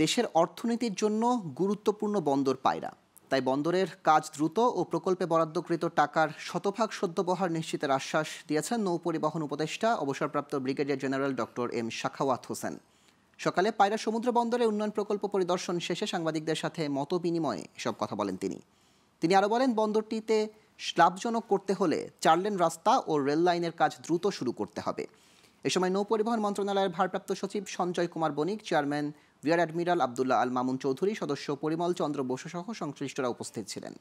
দেশের অর্থনীতির জন্য গুরুত্বপূর্ণ বন্দর পায়রা তাই বন্দরের কাজ দ্রুত ও প্রকল্পে বরাদ্দকৃত টাকার শতভাগ সদ্যবহার নিশ্চিতের আশ্বাস দিয়েছেন নৌপরিবহন উপদেষ্টা অবসরপ্রাপ্ত brigadier general doctor M Shakhawat Hossain সকালে পায়রা সমুদ্র বন্দরে উন্নয়ন প্রকল্প পরিদর্শন শেষে সাংবাদিকদের সাথে মত বিনিময়ে এসব কথা বলেন তিনি তিনি আরও বলেন বন্দরটিতে লাভজনক করতে হলে চারলেন রাস্তা ও রেল লাইনের কাজ দ্রুত শুরু করতে হবে এ সময় নৌপরিবহন মন্ত্রণালয়ের ভারপ্রাপ্ত সচিব Sanjay Kumar Banik chairman rear admiral Abdullah Al Mamun Chowdhury সদস্য পরিমল চন্দ্র বসু সহ সংশ্লিষ্টরা উপস্থিত ছিলেন